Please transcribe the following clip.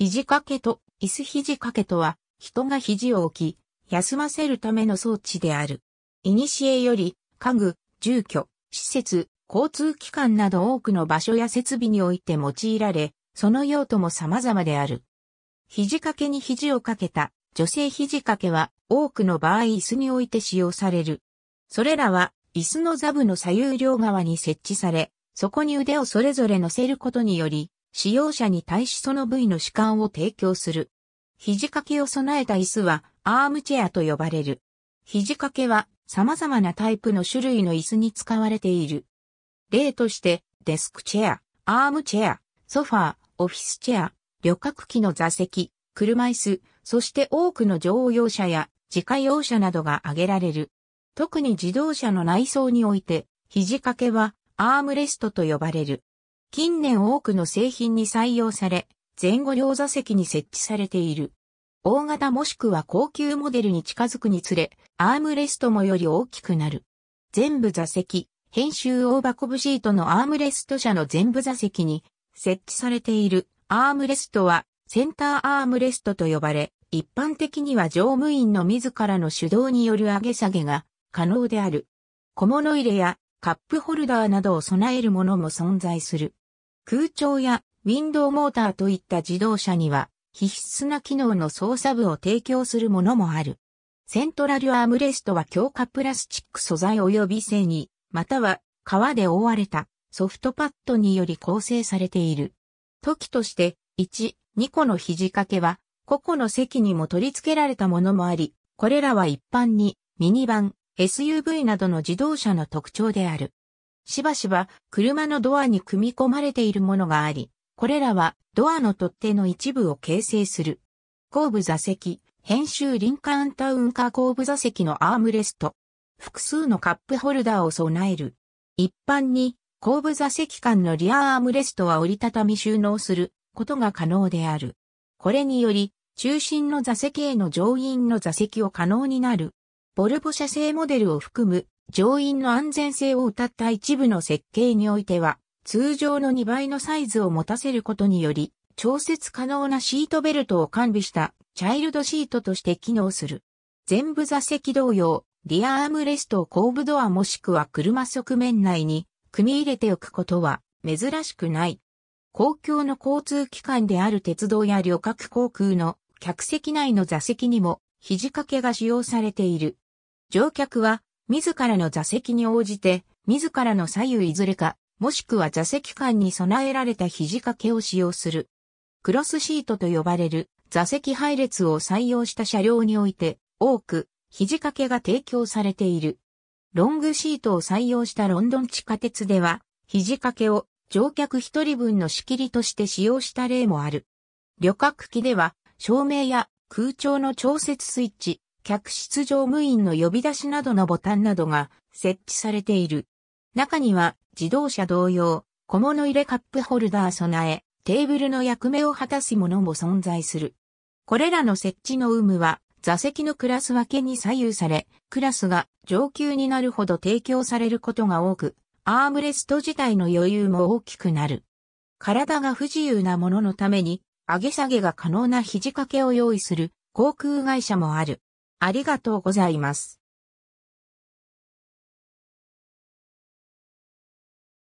肘掛けと、椅子肘掛けとは、人が肘を置き、休ませるための装置である。古より、家具、住居、施設、交通機関など多くの場所や設備において用いられ、その用途も様々である。肘掛けに肘をかけた、女性肘掛けは、多くの場合椅子において使用される。それらは、椅子の座部の左右両側に設置され、そこに腕をそれぞれ乗せることにより、使用者に対しその部位の主観を提供する。肘掛けを備えた椅子はアームチェアと呼ばれる。肘掛けは様々なタイプの種類の椅子に使われている。例としてデスクチェア、アームチェア、ソファー、オフィスチェア、旅客機の座席、車椅子、そして多くの乗用車や自家用車などが挙げられる。特に自動車の内装において、肘掛けはアームレストと呼ばれる。近年多くの製品に採用され、前後両座席に設置されている。大型もしくは高級モデルに近づくにつれ、アームレストもより大きくなる。全部座席、編集オーバコブシートのアームレスト車の全部座席に設置されているアームレストはセンターアームレストと呼ばれ、一般的には乗務員の自らの手動による上げ下げが可能である。小物入れやカップホルダーなどを備えるものも存在する。空調やウィンドウモーターといった自動車には必須な機能の操作部を提供するものもある。セントラルアームレストは強化プラスチック素材及び繊維、または革で覆われたソフトパッドにより構成されている。時として1、2個の肘掛けは個々の席にも取り付けられたものもあり、これらは一般にミニバン、SUV などの自動車の特徴である。しばしば車のドアに組み込まれているものがあり、これらはドアの取っ手の一部を形成する。後部座席、編集リンカーンタウンカー後部座席のアームレスト。複数のカップホルダーを備える。一般に後部座席間のリアアームレストは折りたたみ収納することが可能である。これにより、中心の座席への乗員の座席を可能になる。ボルボ社製モデルを含む乗員の安全性を謳った一部の設計においては、通常の2倍のサイズを持たせることにより、調節可能なシートベルトを完備したチャイルドシートとして機能する。全部座席同様、リアアームレストを後部ドアもしくは車側面内に組み入れておくことは珍しくない。公共の交通機関である鉄道や旅客航空の客席内の座席にも肘掛けが使用されている。乗客は自らの座席に応じて、自らの左右いずれか、もしくは座席間に備えられた肘掛けを使用する。クロスシートと呼ばれる座席配列を採用した車両において、多く肘掛けが提供されている。ロングシートを採用したロンドン地下鉄では、肘掛けを乗客一人分の仕切りとして使用した例もある。旅客機では、照明や空調の調節スイッチ、客室乗務員の呼び出しなどのボタンなどが設置されている。中には自動車同様、小物入れカップホルダー備え、テーブルの役目を果たすものも存在する。これらの設置の有無は座席のクラス分けに左右され、クラスが上級になるほど提供されることが多く、アームレスト自体の余裕も大きくなる。体が不自由なもののために、上げ下げが可能な肘掛けを用意する航空会社もある。ありがとうございます。